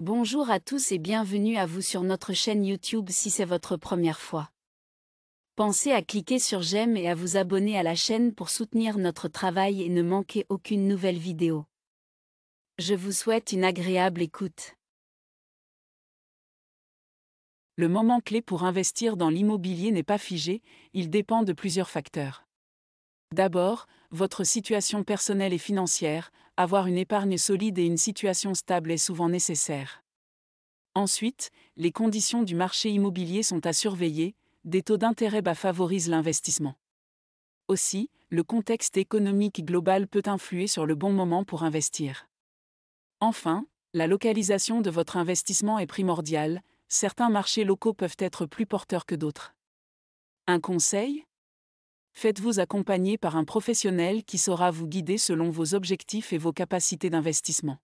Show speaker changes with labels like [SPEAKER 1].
[SPEAKER 1] Bonjour à tous et bienvenue à vous sur notre chaîne YouTube si c'est votre première fois. Pensez à cliquer sur j'aime et à vous abonner à la chaîne pour soutenir notre travail et ne manquer aucune nouvelle vidéo. Je vous souhaite une agréable écoute.
[SPEAKER 2] Le moment clé pour investir dans l'immobilier n'est pas figé, il dépend de plusieurs facteurs. D'abord, votre situation personnelle et financière, avoir une épargne solide et une situation stable est souvent nécessaire. Ensuite, les conditions du marché immobilier sont à surveiller, des taux d'intérêt bas favorisent l'investissement. Aussi, le contexte économique global peut influer sur le bon moment pour investir. Enfin, la localisation de votre investissement est primordiale, certains marchés locaux peuvent être plus porteurs que d'autres. Un conseil faites-vous accompagner par un professionnel qui saura vous guider selon vos objectifs et vos capacités d'investissement.